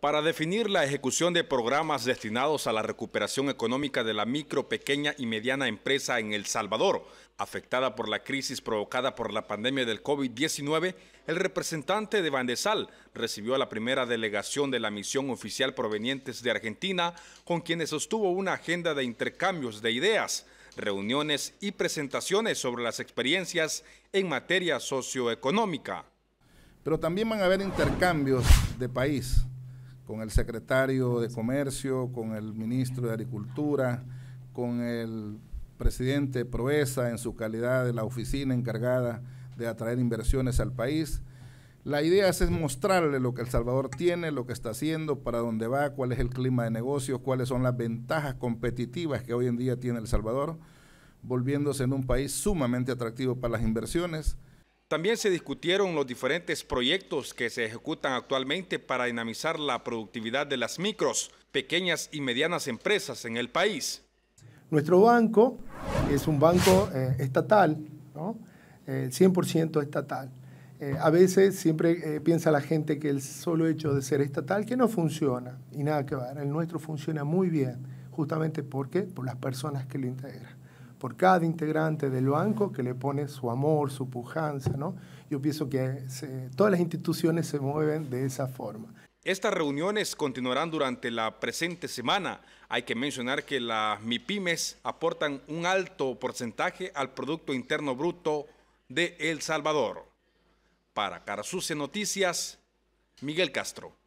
Para definir la ejecución de programas destinados a la recuperación económica de la micro, pequeña y mediana empresa en El Salvador, afectada por la crisis provocada por la pandemia del COVID-19, el representante de Bandesal recibió a la primera delegación de la misión oficial provenientes de Argentina, con quienes sostuvo una agenda de intercambios de ideas, reuniones y presentaciones sobre las experiencias en materia socioeconómica. Pero también van a haber intercambios de país, con el secretario de Comercio, con el ministro de Agricultura, con el presidente Proesa en su calidad de la oficina encargada de atraer inversiones al país. La idea es, es mostrarle lo que El Salvador tiene, lo que está haciendo, para dónde va, cuál es el clima de negocios, cuáles son las ventajas competitivas que hoy en día tiene El Salvador, volviéndose en un país sumamente atractivo para las inversiones. También se discutieron los diferentes proyectos que se ejecutan actualmente para dinamizar la productividad de las micros, pequeñas y medianas empresas en el país. Nuestro banco es un banco eh, estatal, ¿no? 100% eh, estatal. Eh, a veces siempre piensa la gente que el solo hecho de ser estatal, que no funciona, y nada que ver, el nuestro funciona muy bien, justamente porque por las personas que lo integran por cada integrante del banco que le pone su amor, su pujanza, ¿no? Yo pienso que todas las instituciones se mueven de esa forma. Estas reuniones continuarán durante la presente semana. Hay que mencionar que las MIPIMES aportan un alto porcentaje al Producto Interno Bruto de El Salvador. Para Carasuce Noticias, Miguel Castro.